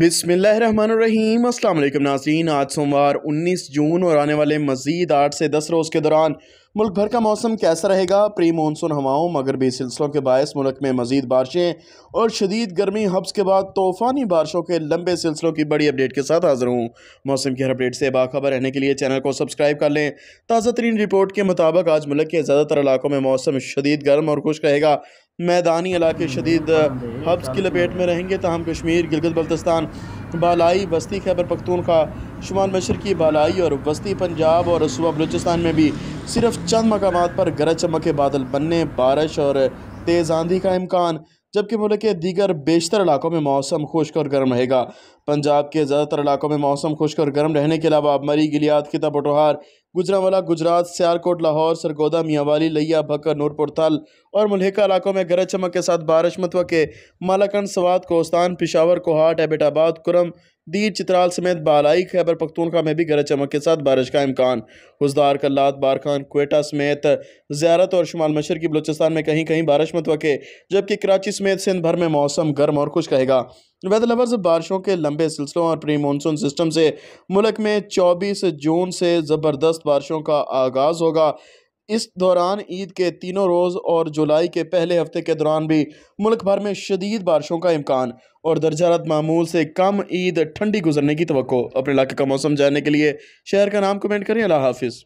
बिसमीम अल्लाम नाजीन आज सोमवार 19 जून और आने वाले मजीद आठ से दस रोज़ के दौरान मुल्क भर का मौसम कैसा रहेगा प्री मानसून हवाओं मगरबी सिलसिलों के बायस मुल्क में मजीद बारिशें और शदीद गर्मी हब्स के बाद तूफ़ानी बारिशों के लंबे सिलसिलों की बड़ी अपडेट के साथ हाजिर हूँ मौसम की हर अपडेट से बाखबर रहने के लिए चैनल को सब्सक्राइब कर लें ताज़ा तरीन रिपोर्ट के मुताबिक आज मुल्क के ज़्यादातर इलाकों में मौसम शदीद गर्म और खुश रहेगा मैदानी इलाके शदीद हब्स की लपेट में रहेंगे तहम कश्मीर गिलगत बल्तिस्तान बालाई बस्ती खैबर पखतूनखा शुमाल मशरकी बालाई और वस्ती पंजाब और सुबह बलूचिस्तान में भी सिर्फ चंद मकाम पर गरज चमक के बादल बनने बारिश और तेज़ आंधी का इम्कान जबकि मुल्क के दीगर बेशतर इलाकों में मौसम खुश्क और गर्म रहेगा पंजाब के ज़्यादातर इलाकों में मौसम खुश्क और गर्म रहने के अलावा मरी गिलियात खिता पटोहार गुजरावाला गुजरात सियालकोट लाहौर सरगोदा मियाँवाली लिया भकर नूरपुर थल और मुल्हिका इलाकों में गरज चमक के साथ बारिश मतव के मालाकंड सवात कोस्तान पिशावर कोहाट एबिटाबाद कुरम दीर चित्राल समेत बालाई खैबर पख्तूनखा में भी गरज चमक के साथ बारिश का इम्कान हजदार कल्लात बारखान कोटा समेत ज्यारत और शुमाल की बलोचिस्तान में कहीं कहीं बारिश मतव के जबकि कराची समेत सिंध भर में मौसम गर्म और खुश रहेगा वेदर लवर्स बारिशों के लंबे सिलसिलों और प्री मानसून सिस्टम से मुल्क में 24 जून से ज़बरदस्त बारिशों का आगाज़ होगा इस दौरान ईद के तीनों रोज़ और जुलाई के पहले हफ्ते के दौरान भी मुल्क भर में शदीद बारिशों का इम्कान और दर्जारत मामूल से कम ईद ठंडी गुजरने की तो अपने इलाके का मौसम जानने के लिए शहर का नाम कमेंट करें अल्लाह हाफिज़